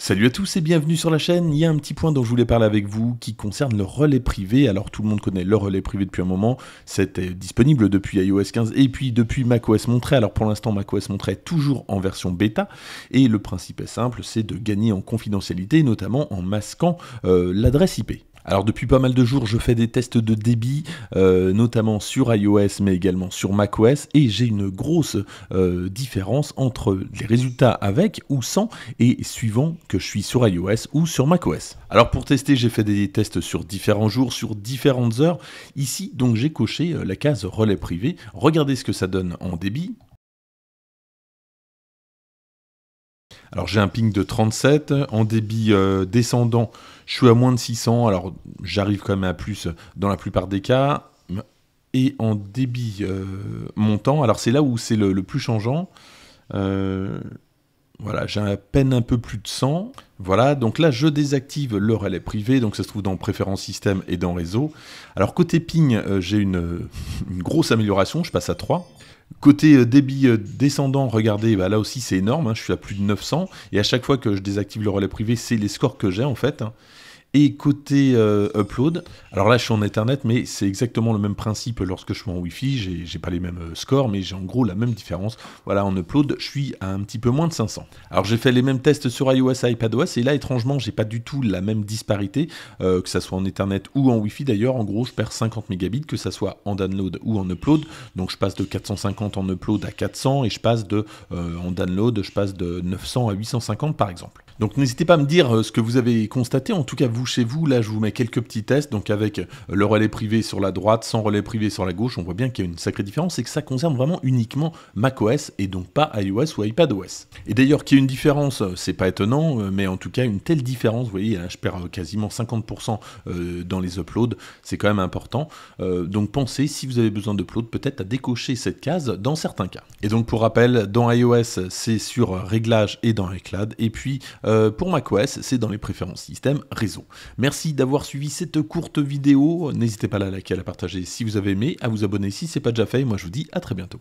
Salut à tous et bienvenue sur la chaîne. Il y a un petit point dont je voulais parler avec vous qui concerne le relais privé. Alors tout le monde connaît le relais privé depuis un moment. C'était euh, disponible depuis iOS 15 et puis depuis macOS Monterey. Alors pour l'instant macOS Monterey est toujours en version bêta et le principe est simple, c'est de gagner en confidentialité, notamment en masquant euh, l'adresse IP. Alors depuis pas mal de jours, je fais des tests de débit, euh, notamment sur iOS, mais également sur macOS, et j'ai une grosse euh, différence entre les résultats avec ou sans, et suivant que je suis sur iOS ou sur macOS. Alors pour tester, j'ai fait des tests sur différents jours, sur différentes heures. Ici, donc j'ai coché euh, la case relais privé. Regardez ce que ça donne en débit. Alors j'ai un ping de 37, en débit euh, descendant, je suis à moins de 600, alors j'arrive quand même à plus euh, dans la plupart des cas. Et en débit euh, montant, alors c'est là où c'est le, le, plus changeant. Euh, voilà, j'ai à peine un peu plus de 100. Voilà, donc là, je désactive le relais privé, donc ça se trouve dans préférences système et dans réseau. Alors côté ping, euh, j'ai une, grosse amélioration, je passe à 3. Côté euh, débit euh, descendant, regardez, bah, là aussi c'est énorme, hein, je suis à plus de 900, et à chaque fois que je désactive le relais privé, c'est les scores que j'ai en fait. Hein. Et côté euh, upload, alors là je suis en Ethernet, mais c'est exactement le même principe lorsque je suis en wifi fi J'ai pas les mêmes euh, scores, mais j'ai en gros la même différence. Voilà, en upload, je suis à un petit peu moins de 500. Alors j'ai fait les mêmes tests sur iOS et iPadOS, et là étrangement, j'ai pas du tout la même disparité, euh, que ça soit en Ethernet ou en wifi d'ailleurs. En gros, je perds 50 mégabits, que ça soit en download ou en upload. Donc je passe de 450 en upload à 400, et je passe de, en download, je passe de 900 à 850 par exemple. Donc n'hésitez pas à me dire ce que vous avez constaté, en tout cas vous chez vous, là je vous mets quelques petits tests, donc avec le relais privé sur la droite, sans relais privé sur la gauche, on voit bien qu'il y a une sacrée différence, Et que ça concerne vraiment uniquement macOS et donc pas iOS ou iPadOS. Et d'ailleurs qu'il y ait une différence, c'est pas étonnant, euh, mais en tout cas une telle différence, vous voyez, je perds euh, quasiment 50% euh, dans les uploads, c'est quand même important. Donc pensez, si vous avez besoin d'upload, peut-être à décocher cette case dans certains cas. Et donc pour rappel, dans iOS, c'est sur réglages et dans iCloud, et puis pour macOS, c'est dans les préférences système réseau. Merci d'avoir suivi cette courte vidéo. N'hésitez pas à la liker, à la partager si vous avez aimé, à vous abonner si ce n'est pas déjà fait. moi, je vous dis à très bientôt.